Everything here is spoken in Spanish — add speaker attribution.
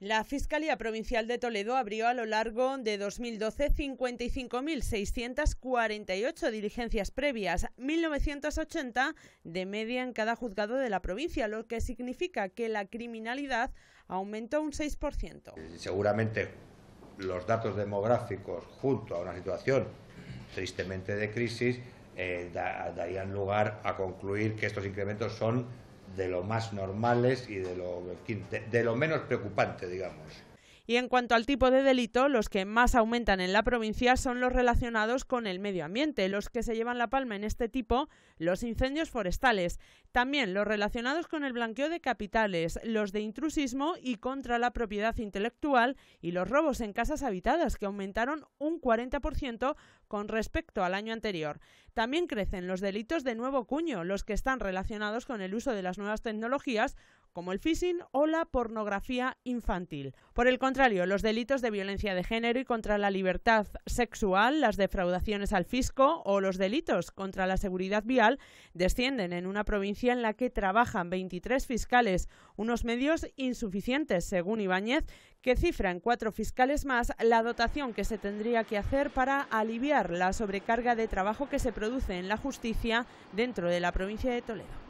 Speaker 1: La Fiscalía Provincial de Toledo abrió a lo largo de 2012 55.648 diligencias previas, 1.980 de media en cada juzgado de la provincia, lo que significa que la criminalidad aumentó un 6%.
Speaker 2: Seguramente los datos demográficos junto a una situación tristemente de crisis eh, darían lugar a concluir que estos incrementos son de lo más normales y de lo, de lo menos preocupante, digamos.
Speaker 1: Y en cuanto al tipo de delito, los que más aumentan en la provincia son los relacionados con el medio ambiente, los que se llevan la palma en este tipo, los incendios forestales, también los relacionados con el blanqueo de capitales, los de intrusismo y contra la propiedad intelectual y los robos en casas habitadas, que aumentaron un 40% con respecto al año anterior. También crecen los delitos de nuevo cuño, los que están relacionados con el uso de las nuevas tecnologías como el phishing o la pornografía infantil. Por el contrario, los delitos de violencia de género y contra la libertad sexual, las defraudaciones al fisco o los delitos contra la seguridad vial descienden en una provincia en la que trabajan 23 fiscales, unos medios insuficientes, según Ibáñez, que cifra en cuatro fiscales más la dotación que se tendría que hacer para aliviar la sobrecarga de trabajo que se produce en la justicia dentro de la provincia de Toledo.